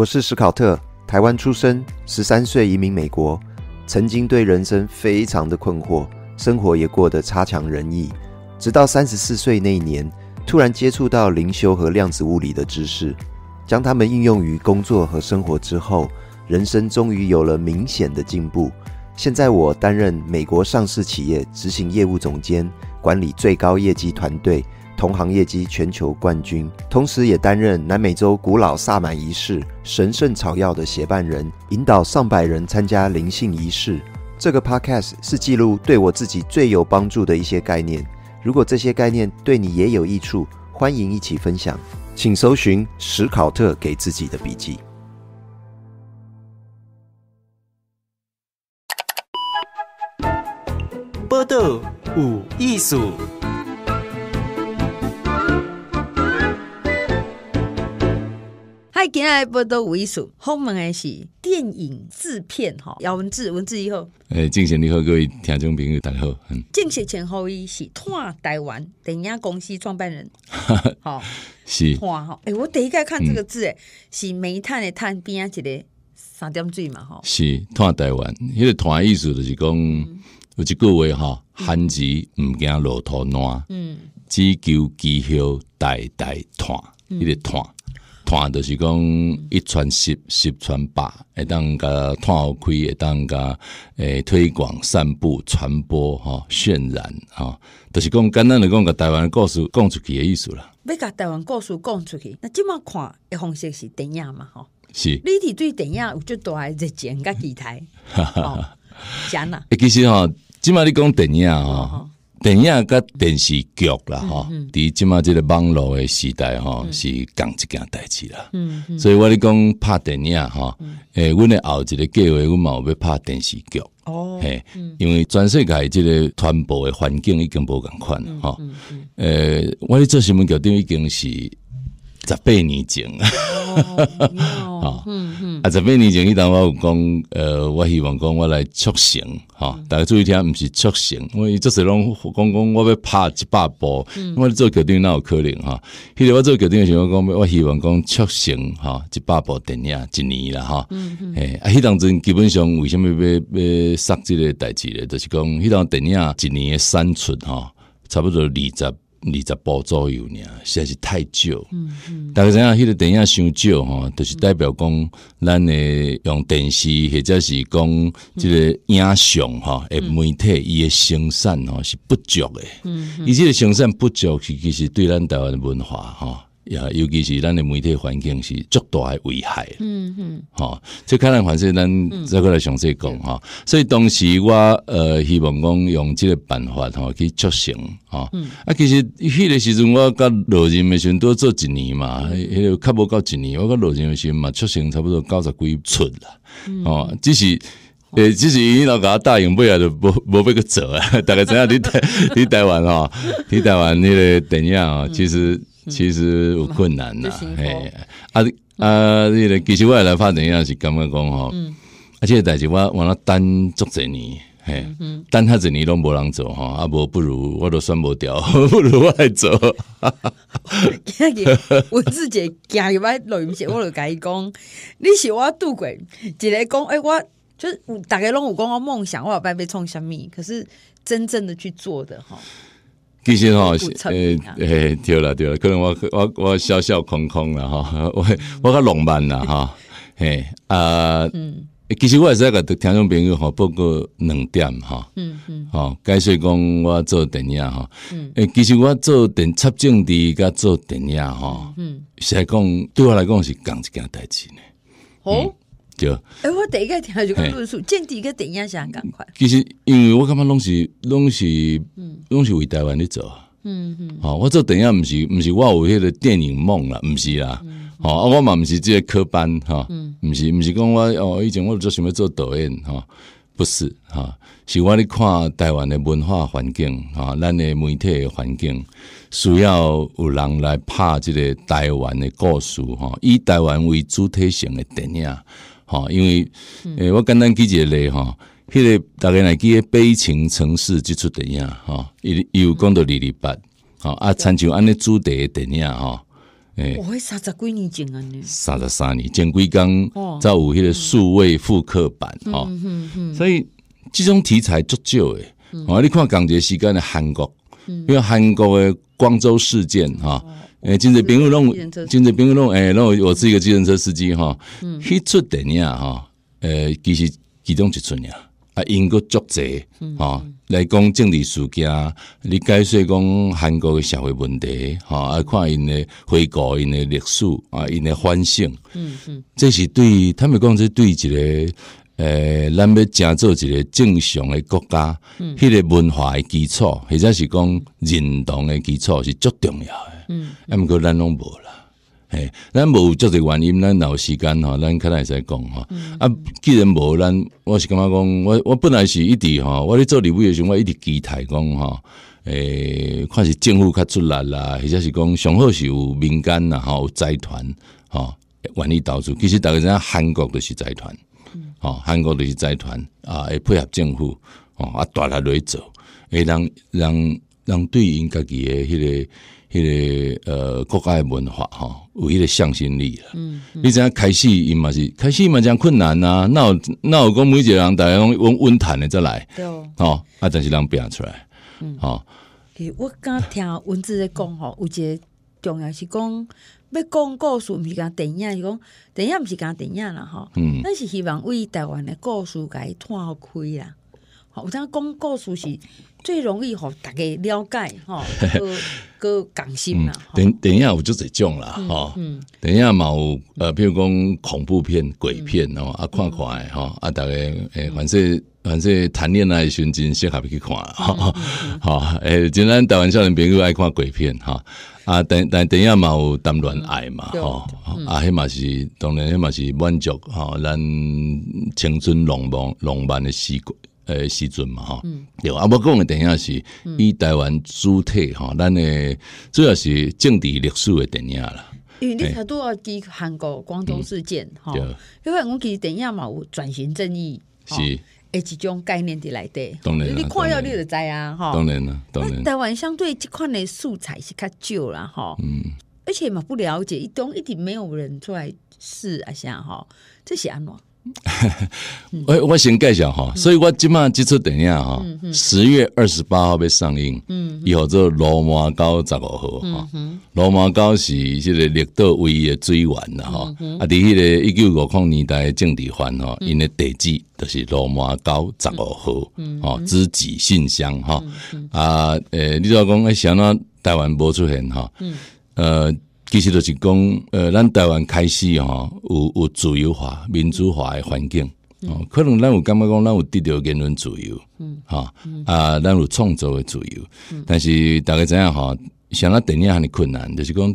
我是史考特，台湾出生，十三岁移民美国，曾经对人生非常的困惑，生活也过得差强人意。直到三十四岁那一年，突然接触到灵修和量子物理的知识，将它们应用于工作和生活之后，人生终于有了明显的进步。现在我担任美国上市企业执行业务总监，管理最高业绩团队。同行业绩全球冠军，同时也担任南美洲古老萨满仪式神圣草药的协办人，引导上百人参加灵性仪式。这个 Podcast 是记录对我自己最有帮助的一些概念。如果这些概念对你也有益处，欢迎一起分享。请搜寻史考特给自己的笔记。波导五艺术。今日不都五意思，后的是电影制片哈，姚文志，文志以好，诶，静贤你好，各位听众朋友大家好，静贤前后伊是团台湾，电影公司创办人，哈，是团哈，诶，我第一个看这个字诶，是煤炭的炭边一个三点水嘛哈，是团台湾，迄个团意思就是讲有一句话哈，寒极毋惊落土暖，嗯，只求机候代代团，迄个团。传就是讲一传十，十传百，会当甲传播开，会当甲诶推广、散布、传播、哈渲染，哈，就是讲简单的讲甲台湾故事讲出去的意思啦。要甲台湾故事讲出去，那即满看的方式是电影嘛，哈。是，你伫对电影，有就大爱热情甲几台。哈哈哈哈哈。讲啦，其实哈，即满你讲电影哈。电影甲电视剧啦，吼伫即马即个网络诶时代，吼是共一件代志啦。所以我咧讲拍电影吼诶，阮诶后一个计划，阮嘛有要拍电视剧，哦，嘿，因为全世界即个传播诶环境已经无共款了，吼诶，我咧做新闻局等已经是。十八年前，哦，啊，嗯嗯，啊，十八年前，伊当我讲，呃，我希望讲我来出神，吼，大家注意听，毋是出成，我伊做是拢讲讲我要拍一百部，我做决定哪有可能吼。迄日我做决定的时候，讲，我希望讲出神，吼一百部电影一年啦吼。嗯嗯，哎，啊，迄当阵基本上为什么要要杀即个代志咧？就是讲，迄当电影一年三出吼，差不多二十。二十部左右呢，实在是太少。嗯嗯，大家知影迄个电影伤少吼，就是代表讲，咱诶用电视或者是讲，即个影像吼，诶媒体伊诶生产吼是不足诶。嗯嗯，伊即个生产不足，其实是对咱台湾文化吼。呀，尤其是咱的媒体环境是足大的危害。嗯嗯，哈，这看咧反正咱再过来详细讲哈。所以当时我呃，希望讲用这个办法哈去促成哈。啊，其实迄个时阵我甲罗任的时阵多做一年嘛，迄个卡无到一年，我甲罗任的时阵嘛促成差不多九十几出啦。哦，只是诶，只是伊老家答应不下来，就无无被个做啊。大概知样，你台 你台湾哈，你台湾你个电影啊？其实。其实有困难呐，嘿，啊，啊，你、呃，其实外来发展也是感觉讲哈，而且代志我我那单做几年，嘿，单他子年都冇人走哈，啊，冇不如我都算冇掉，不 如我来走。我自己今日买录音机，我就改讲，你是我渡鬼，只系讲，哎，我就是大家拢有讲我梦想，我要百被创什么？可是真正的去做的哈。其实吼，诶诶，对啦对啦，可能我我我小小空空啦吼，我我较浪漫啦吼，诶啊，嗯，其实我也是甲听众朋友吼报告两点吼，嗯嗯，哦，解释讲我做电影吼，嗯，诶，其实我做电插政治甲做电影吼，嗯，实讲对我来讲是共一件代志呢，哦。对。哎，我第一个听就讲论述，见第一个电影先赶快。其实，因为我感觉拢是拢是拢是为台湾的做。嗯嗯，好，我做电影不是不是我有迄个电影梦啦，不是啦。好，我嘛不是这个科班哈，不是不是讲我哦以前我做想么做导演哈，不是哈，是我的看台湾的文化环境哈，咱的媒体的环境需要有人来拍这个台湾的故事哈，以台湾为主体性的电影。哦，因为诶，我简单举几个例哈，迄个大概来记个悲情城市即出影吼，哈，伊有讲到二零八，吼，啊，参照安尼题的电影哈，诶，我会三十几年前安尼，三十三年前几工才有迄个数位复刻版哈，所以这种题材足少诶，哦，你看港个时间的韩国，因为韩国诶光州事件哈。诶，真侪朋友拢，金子平公路，诶，然拢我是一个计程车司机哈，迄出电影吼，诶，其实其中一出呀？啊，英国作者吼来讲政治事件，你解说讲韩国嘅社会问题吼，啊，看因嘅回顾，因嘅历史啊，因嘅反省，嗯嗯，这是对他们讲，这对一个。诶，咱要建造一个正常的国家，迄个文化的基础，或者是讲认同的基础是足重要诶。嗯，毋过咱拢无啦，嘿，咱无足侪原因。咱有时间吼，咱开来使讲吼。啊，既然无咱，我是感觉讲，我我本来是一直吼，我咧做礼物诶时，阵，我一直期待讲吼。诶，看是政府较出力啦，或者是讲上好是有民间吼，有财团吼，愿意投资。其实大家知影韩国就是财团。哦，韩国就是财团啊，会配合政府哦，啊，力来去做，会让让让对因家己的那个那个呃国家文化吼，有迄个向心力了。嗯嗯，你知影开始，因嘛是开始嘛，讲困难呐，若有讲每一个人逐个拢温温谈的再来，对哦，啊，但是人拼出来，嗯，实我刚听文字在讲吼，有一个重要是讲。要讲故事，毋是讲电影，是讲，电影，毋是讲电影啦。吼，咱是希望为台湾的故事改摊开啦。有阵讲故事是最容易吼，大家了解 吼，个个讲心啦。等等一下，我就只讲吼，哈。等一下有呃，比如讲恐怖片、鬼片哦，啊，看看诶吼，啊，大概诶，反正反正谈恋爱时阵真适合去看吼 吼，诶，真咱台湾少年朋友爱看鬼片哈，啊，等、等等影嘛有谈恋爱嘛，吼，啊，迄嘛是当然，迄嘛是满足吼咱青春浪漫浪漫的时光。诶，时阵嘛，哈，对，啊。不讲诶，电影是以台湾主体哈，咱诶主要是政治历史的电影啦。因为你看都要记韩国光州事件哈，因为我实电影嘛有转型正义，是诶一种概念伫内底。当然你看了你就知啊，哈。当然了，当然。台湾相对这款的素材是较少啦，哈，嗯。而且嘛不了解，一东一定没有人出来试一下哈，这是安怎？我我先介绍哈，所以我今晚接触电影哈？十月二十八号被上映，嗯，以后做罗马高十五号哈。罗马高是这个绿岛唯一的水源了哈。啊，第一个一九五零年代的政治犯哈，因的地址就是罗马高十五号。嗯，哦，知己信箱哈啊，诶，你老公一想到台湾播出现哈，嗯，呃。其实就是讲，呃，咱台湾开始吼有有自由化、民主化的环境，哦，可能咱有感觉讲，咱有得到言论自由，嗯，哈啊，咱有创作的自由，但是大家知影吼，像咱电影很困难，就是讲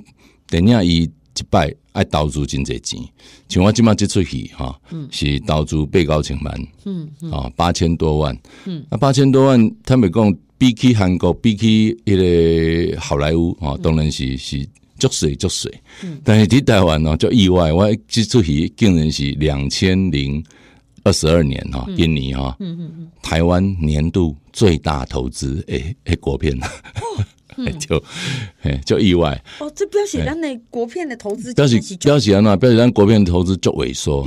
电影一摆爱投资真侪钱，像我即摆即出戏吼，是投资八九千万，嗯嗯，八千多万，嗯，啊，八千多万，他们讲比起韩国，比起迄个好莱坞哦，当然是是。缩水，缩水。但是你台湾呢？就意外。我记注意，竟然是两千零二十二年哈，印尼哈，台湾年度最大投资，诶诶国片了，就就意外。哦，这不要写咱那国片的投资，不要写，不要写啊！不要写咱国片的投资就萎缩，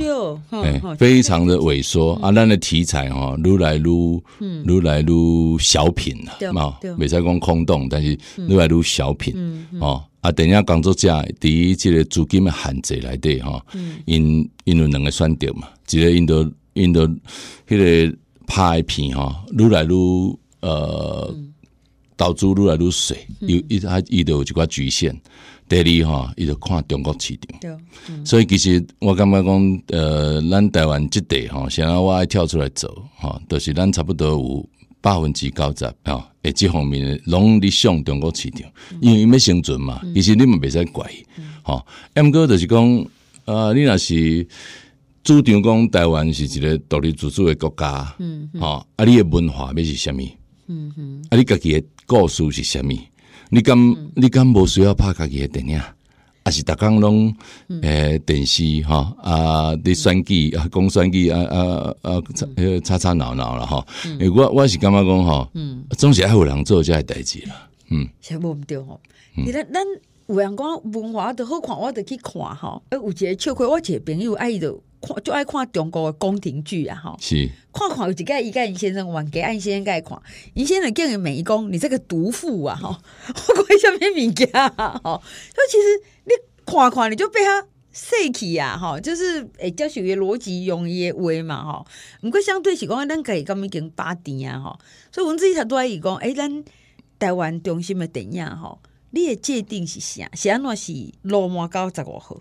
对，非常的萎缩啊！咱的题材哈，撸来撸，撸来撸小品啊，嘛，美才光空洞，但是撸来撸小品哦。啊，电影工作者伫即个资金限制内底吼，因因有两个选择嘛，一个因着因着迄个拍片吼，愈来愈呃，投资愈来愈细，有伊啊伊着有一寡局限，第二吼伊着看中国市场，所以其实我感觉讲呃，咱台湾即块吼，想要我爱跳出来做吼，都是咱差不多有。百分之九十啊！诶，即方面拢伫上中国市场，因为伊要生存嘛。其实你们袂使怪伊，好。M 哥就是讲，呃，你若是主张讲台湾是一个独立自主的国家，吼，啊，你的文化是虾物，嗯嗯，啊，你家己的故事是虾物，你敢你敢无需要拍家己的电影？是逐工拢诶，电视吼啊，你选举啊，讲选举啊啊啊，吵吵闹闹了哈。我我是感觉讲吼，嗯，总是爱有人做这代志啦。嗯，是毋对吼。你咱咱有人讲文化都好看，我得去看吼。诶，有一个笑话，我一个朋友爱着。看就爱看中国的宫廷剧啊，吼，是，看看有一盖，伊甲伊先生还给伊先生伊看，伊先生见个美工，你这个毒妇啊，吼，我讲虾物物件，吼所以其实你看看，你就被他说起啊，吼，就是诶，教学嘅逻辑用诶话嘛，吼。毋过相对是讲，咱家己咁已经霸底啊，吼。所以阮姊伊才多爱伊讲，诶，咱台湾中心诶电影，吼，你诶界定是啥？安怎是落马到十五号。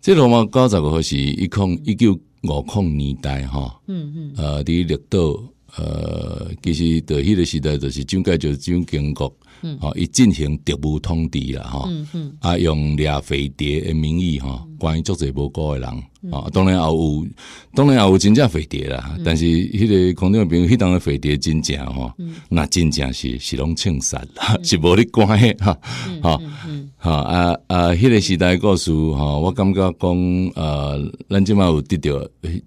这落嘛，高十个是一控一九五控年代吼，嗯嗯，呃，伫绿岛，呃，其实伫迄个时代，就是蒋介石经国，嗯，吼，伊进行特务统治啦，吼，嗯嗯，啊，用掠飞碟的名义吼，关于足这无辜的人，吼，当然也有，当然也有真正飞碟啦，但是迄个空降兵，迄当的飞碟，真正吼，那真正是是拢庆山啦，是无咧关诶哈，嗯嗯嗯。哈啊啊！迄个时代故事，哈，我感觉讲，呃，咱即满有得到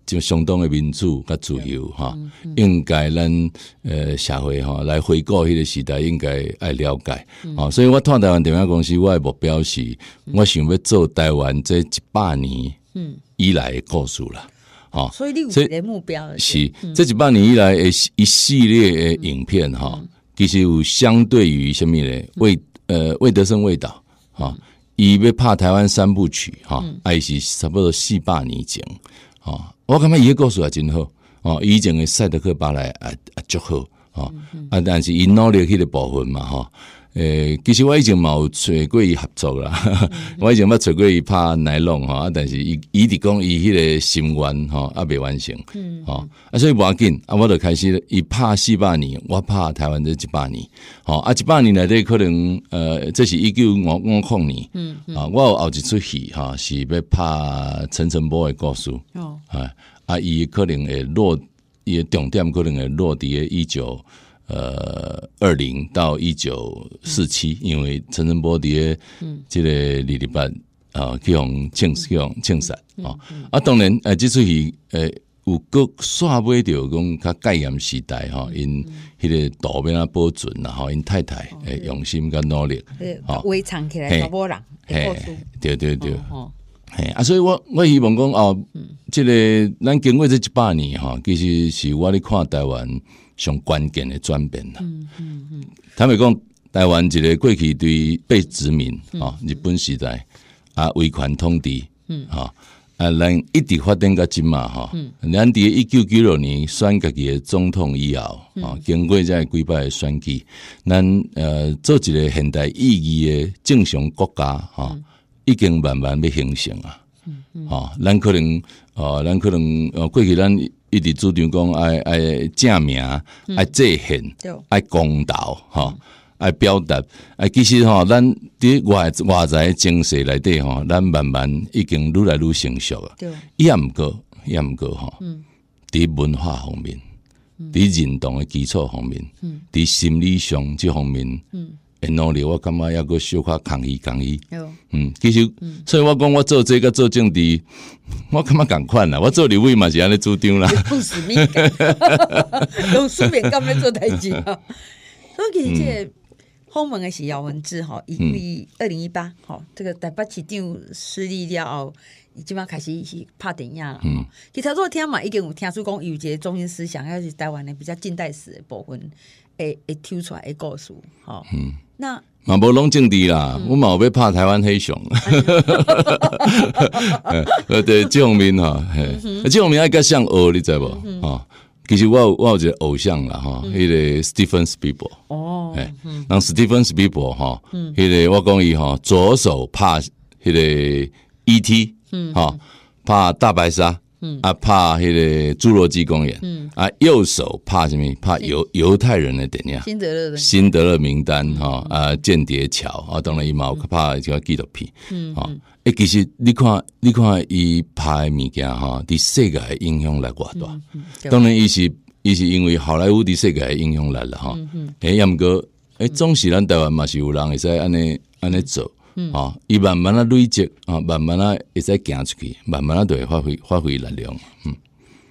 就相当的民主甲自由，哈，应该，咱诶社会，哈，来回顾迄个时代，应该爱了解，啊，所以我做台湾电影公司，我的目标是，我想要做台湾这一百年，嗯，以来的故事啦，啊，所以，有这个目标是，这一百年以来的一一系列的影片，哈，其实有相对于什么嘅魏，呃魏德圣魏导。吼，伊要拍台湾三部曲，哈，伊是差不多四百年前，吼，我感觉伊个故事也真好，吼，以前个赛德克巴莱啊啊，足好，啊啊，但是伊努力去的部分嘛，吼。诶，其实我以前嘛有找过伊合作啦，我以前捌找过伊拍奶龙哈，但是伊伊伫讲伊迄个心愿吼啊未完成，嗯，啊所以无要紧，啊我都开始，伊拍四百年，我拍台湾这一八年，吼啊一百年内底可能，呃这是一九五五五年，嗯，啊，我有后一出戏，哈，是要拍陈诚波的故事，哦，啊，啊，伊可能会落，伊诶重点可能会落地诶一九。呃，二零到一九四七，因为陈诚波伫嗯，即个二零八啊，去互庆去互庆杀啊，啊，当然，呃，即出戏呃有各煞尾着讲，较盖念时代吼，因迄个图片啊保准啦吼，因太太诶用心甲努力，哦，微藏起来查波人，哎，对对对。哎啊，所以我我希望讲哦，即个咱经过这一百年吼，其实是我咧看台湾上关键的转变啦。嗯嗯嗯，他们讲台湾一个过去对被殖民啊，日本时代啊，维权通敌，嗯哈啊，咱一直发展到今嘛吼，嗯，咱伫一九九六年选己的总统以后吼，经过这几百个选举，咱呃做一个现代意义的正常国家吼。已经慢慢形成嗯啊！哦，咱可能哦，咱可能呃，过去咱一直主张讲爱爱正名、爱制行、爱公道哈，爱表达。啊，其实哈，咱伫外外在精神内底吼，咱慢慢已经愈来愈成熟了。对，毋过严格哈。嗯。伫文化方面，伫认同的基础方面，伫心理上即方面。嗯。努力，我感觉要个小可抗议抗议？嗯，其实，所以我讲，我做这个做政治，我感觉共款啦？我做刘伟嘛，是安尼不定 命，用书面干嘛做代志啊？所以其实，后门的是姚文志因为二零一八吼，这个台北市长失利了后，伊即要开始是拍电影嗯，其实昨天嘛，已经有听说讲有一个中心思想，要是台湾的比较近代史的部分，会会挑出来，诶故事吼。嗯。那马步龙政敌啦，我冇要怕台湾黑熊。呃，对，吉明哈，吉明爱该像欧，你知不？啊，其实我我有个偶像啦，吼迄个 Stephen S. 哦，哎，那 Stephen S. 皮博哈，迄个我讲伊吼左手拍迄个 E.T.，嗯，哈，拍大白鲨。啊，拍迄个侏罗纪公园。嗯啊，右手拍什么？拍犹犹太人的点影，辛德勒的辛德勒名单哈，啊，间谍桥啊，当然伊嘛有拍一个纪录片。嗯啊，诶，其实你看，你看伊拍物件哈，伫世界影响力偌大，当然，伊是伊是因为好莱坞第世界系英雄来了哈。诶，杨哥，诶，总是咱台湾嘛是有人会使安尼安尼做。啊，伊慢慢的累积啊，慢慢的会使行出去，慢慢的都会发挥发挥力量。嗯，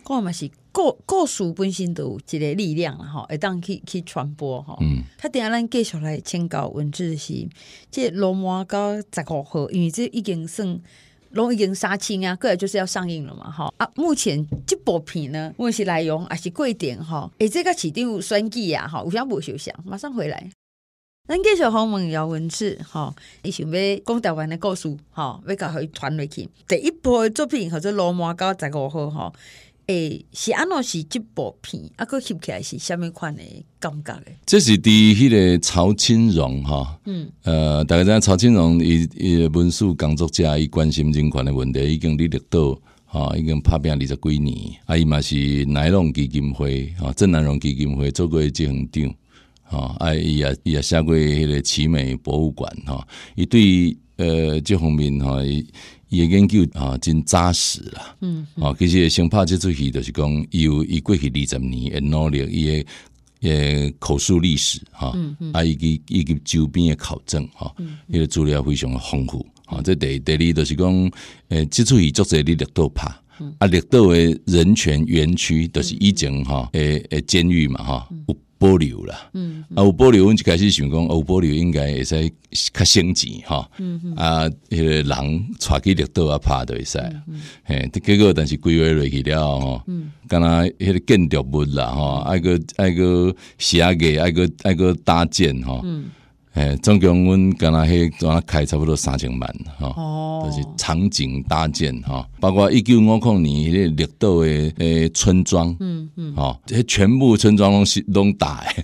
我嘛是故故事本身都一个力量吼，会当去去传播哈，嗯，他等下咱继续来签稿文字是，这龙马到十五号，因为这已经算龙已经杀青啊，来就是要上映了嘛吼。啊。目前这部片呢，问是内容还是贵点吼哎，这个市场有选举啊吼，有啥不休息，马上回来。咱继续访问姚文智，吼，伊想欲讲台湾的故事，哈，欲互伊传入去。第一部的作品或者老毛搞十五号吼，诶，是安怎是即部片，啊，个翕起来是虾物款的感觉？这是伫迄个曹清荣，吼，嗯，呃，大家知影曹清荣伊伊文书工作者，伊关心人权的问题，已经立立岛吼，已经拍拼二十几年，啊，伊嘛是奶农基金会，吼，郑南农基金会做过一执行长。啊，伊也也写过迄个奇美博物馆吼，伊对呃即方面吼，伊的研究啊真扎实啦。嗯，啊，其实先拍即出戏，就是讲伊有伊过去二十年，诶努力伊诶。呃口述历史哈，啊，以及以及周边的考证哈，迄个资料非常丰富。啊，这第第二，就是讲呃，即出戏作者的绿岛拍啊，绿岛的人权园区，就是以前哈，诶诶，监狱嘛哈。保留啦，嗯，啊，有保留，阮就开始想讲，有保留应该会使较省钱吼。嗯啊，迄、个人带去绿岛啊，拍都会使，嘿、嗯，结果但是规划落去了吼，嗯，敢若迄个建筑物啦吼，爱个爱个写个爱个爱个搭建吼。嗯。诶，总共阮敢若迄怎啊开差不多三千万，吼，就是场景搭建，吼，包括一九五五年迄个绿岛诶诶村庄，嗯嗯，这些全部村庄拢是拢诶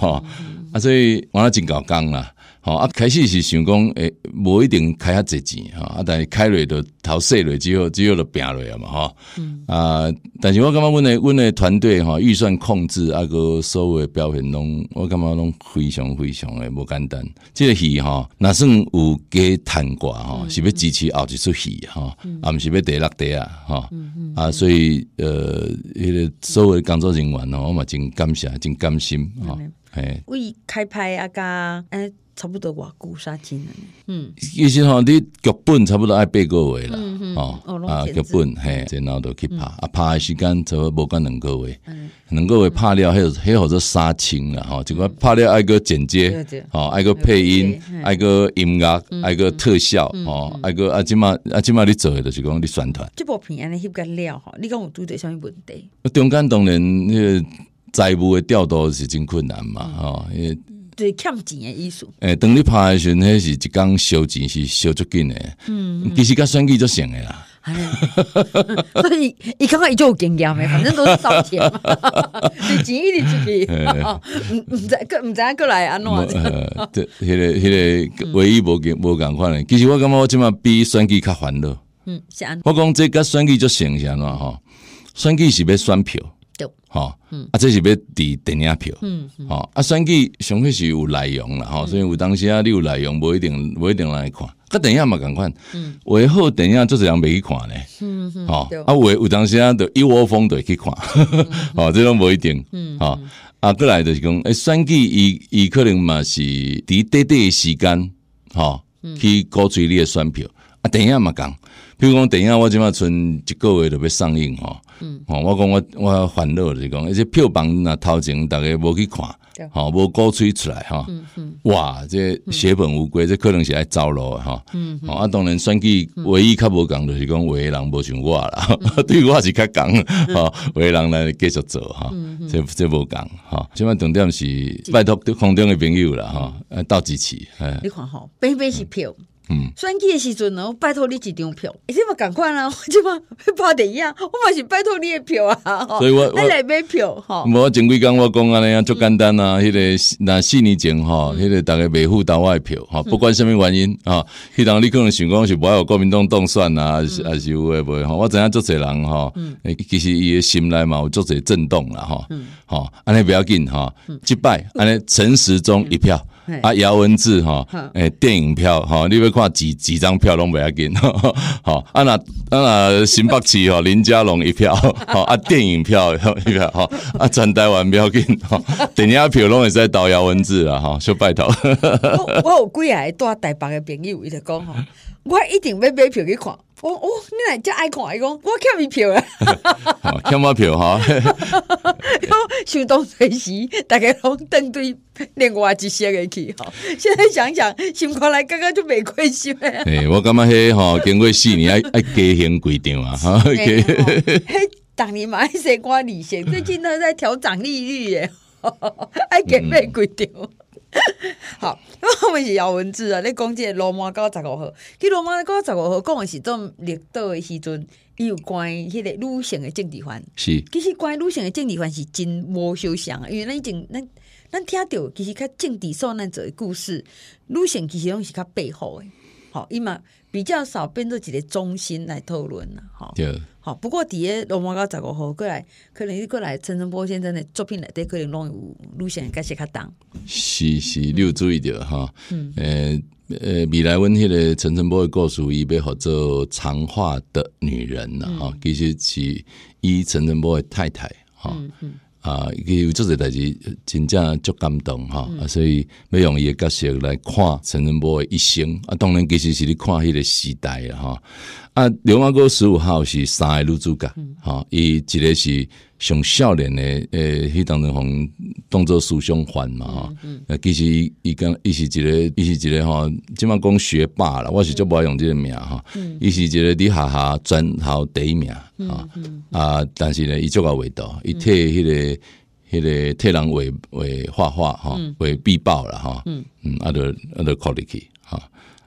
吼，啊，所以我了真够工啦。吼啊，开始是想讲诶，无一定开较济钱吼啊，但是开落就头说落只好只好就平落了嘛吼。嗯啊，但是我感觉阮诶阮诶团队吼预算控制啊个所有诶表现拢，我感觉拢非常非常诶，无简单。即个戏吼若算有加趁寡吼，是要支持后一出戏吼，啊，是不是六那啊吼、啊，所以呃，那个所有诶工作人员吼，我嘛，真感谢，真甘心吼。诶，为开拍啊，甲诶。差不多瓦古杀青了，嗯，其实吼，你剧本差不多爱八个月啦。嗯。哦，啊，剧本嘿，然后都去拍，啊拍时间差不多无讲两个月，两个月拍了，还有还好是杀青啦，吼，就讲拍了爱个剪接，吼，爱个配音，爱个音乐，爱个特效，吼，爱个啊，即码啊，即码你做的就是讲你宣传。这部片安尼翕个了吼，你讲有拄着什么问题？中间当然，那财务的调度是真困难嘛，吼，因为。是欠钱的意思，哎，当你拍的时阵，迄是一工烧钱是烧足紧的，其实甲选举就成的啦。所以，感刚刚就有经验的，反正都是烧钱嘛，是 钱一直出去，毋 毋知个毋知个来安怎子。迄个迄个唯一无敢无共款的，其实我感觉我即满比选举较烦恼。嗯，是安。我讲这甲选举就成是安怎吼，选举是要选票。嗯，啊，这是要挃电影票，吼，啊，选举上去是有内容啦。吼，所以有当时啊，你有内容，无一定，无一定来看，可电影嘛，共款，嗯，为好电影做是这袂去看咧，嗯哼，好，啊，我有当时啊，就一窝蜂的去看，吼、哈，这拢无一定，嗯，吼，啊，过来就是讲，诶，选举伊伊可能嘛是，伫短短时间，吼，去鼓吹你诶选票，啊，电影嘛共。比如讲，电影，我即码剩一个月就要上映吼。嗯，吼，我讲我我烦恼就是讲，而且票房若头前逐个无去看，吼，无鼓吹出来吼。嗯嗯。哇，这血本无归，这可能是爱路了吼。嗯。吼，啊，当然，选举唯一较无共就是讲有诶人无像我啦，对我是较共吼，有诶人来继续做吼。嗯嗯。这这无共吼，即晚重点是拜托空中诶朋友啦吼，啊，到支持。哎，你看吼，边边是票。选举的时阵，然后拜托你一张票，你嘛赶快啦，我嘛拍电影，我嘛是拜托你的票啊，所以，我来买票哈。我前几讲，我讲安尼啊，足简单啊，迄个那四年前吼，迄个逐个袂每户都买票吼，不管什么原因吼，迄当你可能想讲是无爱有国民党动算啊，还是还是有诶，袂吼，我知影足侪人哈，其实伊心内嘛有足侪震动啦哈，吼安尼不要紧吼，即摆安尼陈时中一票。啊，姚文智哈，诶，电影票哈，你要看几几张票拢袂要紧，好 啊那啊新北市哈，林家龙一票，好 啊电影票 一票，吼，啊转台要票吼。电影票拢会使投姚文智啦，哈，就拜托。我有几个带台北的朋友，一直讲吼。我一定要买票去看。哦哦，你来这爱看伊讲我欠伊票啊，欠我票哈？想当时大家拢登对另外一些的去吼。现在想想，心肝来刚刚就没关系。哎，我感觉是吼，经过四年，爱爱加行规定啊？哈。嘿，当你买一些瓜里先，最近他在调整利率耶。爱哈，还规定。好，我们是姚文志啊。你讲这罗马到十五号，去罗马到十五号，讲的是做绿岛的时阵，伊有关迄个女性的政治方。是，其实关女性的政治方是真无相像，诶，因为咱已经，咱咱听着其实较政治受难者的故事，女性其实拢是较背后诶。好，伊嘛比较少变做一个中心来讨论呐，对，好。不过底下龙猫狗找个后过来，可能又过来陈诚波先生的作品内底可能拢有路线开始恰当。是是，你有注意着哈，呃呃，米莱温题个陈诚波的故事，伊，最好做长化的女人呐，啊，其实是一陈诚波的太太哈。嗯。嗯啊，伊有做这代志，真正足感动吼、啊。所以要用伊诶角色来看陈仁波诶一生啊。当然，其实是你看迄个时代啊吼。啊，刘安哥十五号是三个女主角吼，伊一个是。上少年的诶，迄当中方当做思想犯嘛，嗯啊其实伊讲，伊是一个，伊是一个，吼，即马讲学霸啦，我是足无爱用即个名，吼，伊是一个伫下下全校第一名，嗯，啊，但是呢，伊足够味道，伊替迄个，迄个替人为为画画，吼，为壁爆啦吼，嗯，啊，着啊着考入去。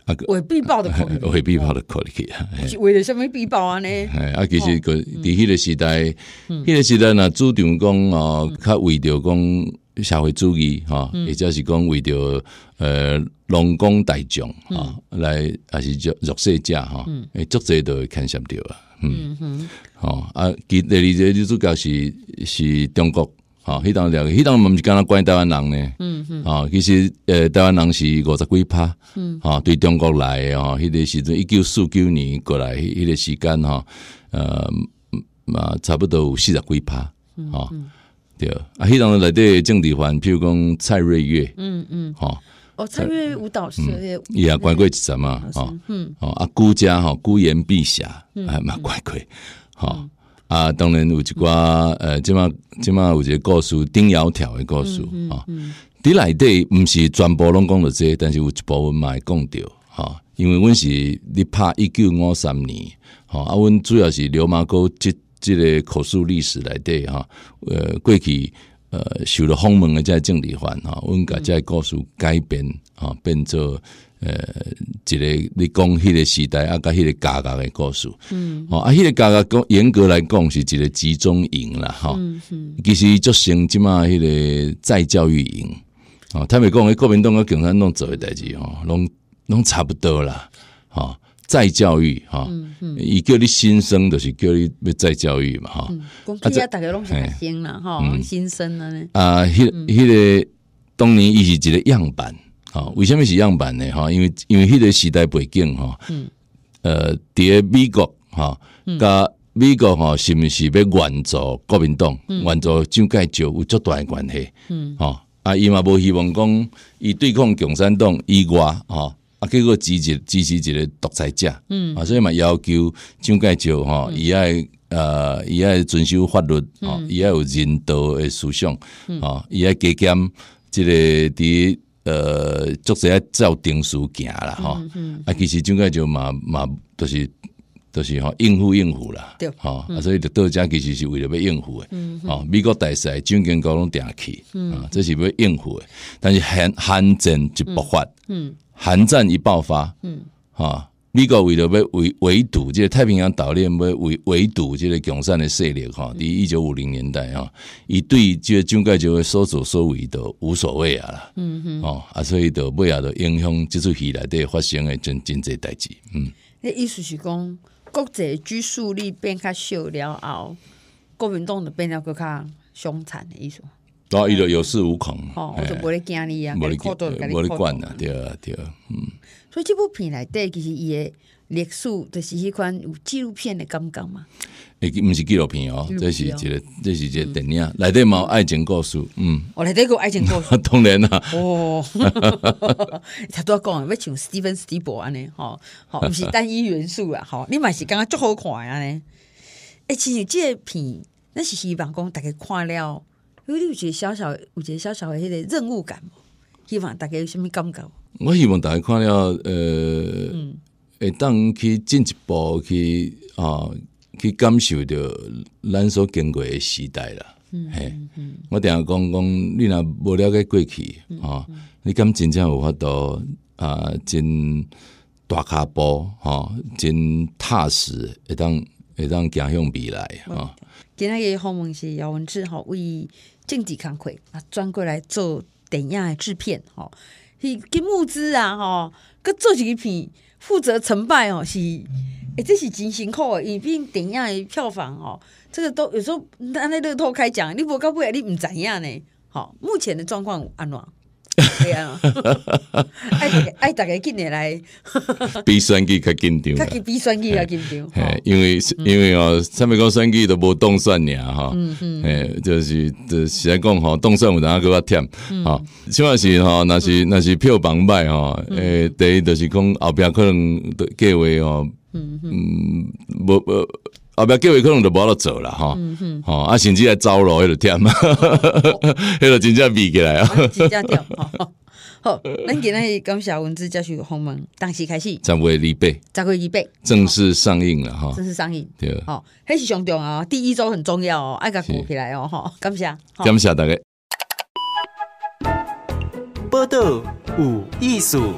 啊，回避报的考虑，回 避报的考虑啊！为了什么回避报啊？呢？啊，其实个伫迄个时代，迄个时代呐，主张讲哦，较为着讲社会主义哈，也就是讲为着呃，劳工大众啊，来还是弱弱势者哈，诶，作者都会看上着啊。嗯哼，好啊，其二你这主角是是中国。好，迄当聊，迄当毋是敢若关于台湾人呢。嗯嗯。哦，其实，呃，台湾人是五十几趴。嗯。哦，对中国来，哦，迄个时阵一九四九年过来，迄个时间吼，呃，嘛差不多有四十几趴。嗯嗯。对，啊，迄当内底政治环，譬如讲蔡瑞月。嗯嗯。吼。哦，蔡瑞月舞蹈伊也怪怪一阵嘛，哦，嗯。哦，啊，孤家吼，孤言碧霞，还蛮怪怪，吼。啊，当然有一寡呃，即马即马有一个故事，顶窈条的故事啊。伫内底毋是全部拢讲着这，但是有一部分嘛会讲着啊。因为阮是伫拍一九五三年，啊，阮主要是流马哥即即个口述历史内底哈。呃，过去呃受了访门的在整理犯啊，阮在个故事改编啊，变做。呃，一个你讲迄个时代啊，甲迄个价格的故事，嗯，哦，啊，迄个价格讲严格来讲是一个集中营啦，哈，其实就成即马迄个再教育营，哦，他们讲诶，国民党甲共产党做诶代志，哦，拢拢差不多啦，哈，再教育，哈，伊叫你新生就是叫你要再教育嘛，哈，啊，大家拢新生了，哈，新生了，啊，迄迄个当年伊是一个样板。啊，为什么是样板呢？吼，因为因为迄个时代背景哈，呃，伫诶美国吼，甲美国吼是毋是要援助国民党，援助蒋介石有足大诶关系，嗯，吼，啊，伊嘛无希望讲伊对抗共产党以外，吼。啊，结果支持支持一个独裁者，嗯，啊，所以嘛要求蒋介石吼，伊爱呃，伊爱遵守法律，哦，伊爱有人道诶思想，哦，伊爱加减即个伫呃，就者照定数行了嗯，啊，其实怎介就嘛嘛都是都是吼应付应付啦，吼，啊，所以到遮其实是为了要应付的，吼，美国大使军舰高拢定去，啊，这是要应付的，但是韩韩战一爆发，嗯，寒战一爆发，嗯，啊。美国为了要围围堵，即个太平洋岛链要围围堵，即个共产的势力吼，伫一九五零年代吼，伊对即个蒋介石所作所为都无所谓啊啦。嗯哼，哦，啊，所以都尾啊，都影响，即出戏内底发生的真真侪代志。嗯，那意思是讲，国际拘束力变较小了，后，国民党就变了个较凶残的意思。哦，伊路有恃无恐，我就无咧惊你啊，无咧管啊，对啊，对啊，嗯。所以即部片底其实诶历史就是迄款纪录片诶感觉嘛。诶，毋是纪录片哦，这是个，这是个电影，底嘛有爱情故事，嗯，我来对个爱情故事，童年啊。哦，他都要讲，要像 Steven s t e l e r 安尼，吼、好，毋是单一元素啊，好，你嘛是感觉足好看安尼。诶，其实个片，咱是希望讲逐个看了。有啲有个小小，有个小小的迄个任务感，希望大家有虾物感觉？我希望大家看了，呃，会当去进一步去啊，去感受着咱所经过的时代啦。嗯嗯嗯。我定下讲讲，你若无了解过去啊，你敢真正有法度啊，真大骹步吼，真踏实。会当会当，向未来啊。今日的访问是姚文志，吼，为。政治工课啊，转过来做电影的制片，吼，是去募资啊，吼，去做一一片，负责成败哦，是，欸，这是真辛苦诶，以便电影的票房吼，这个都有时候，咱那都偷开奖，你无到尾你毋知影呢？吼，目前的状况安怎？对啊，哈哈哈哈哈！爱爱大家今年来，比选举较紧张，较比选举较紧张。哎，因为因为哦，三百个选举都无动算尔吼，嗯嗯，哎，就是就是讲吼，动算有阵啊，佫较忝，吼，起码是吼，若是若是票房歹吼，诶，第一就是讲后壁可能计划吼，嗯嗯，无无。后壁叫伊可能就无得走了，吼，嗯哼，吼啊，甚至来走路迄落忝啊，迄 落真正比起来啊，真正忝。好，咱今仔日感谢文字接受访问，当时开始，十月二八，十月二八正式上映了吼，正式上映，对，吼，迄是上重要，第一周很重要哦，爱甲鼓起来哦，吼，感谢，感谢大家。报道有艺术。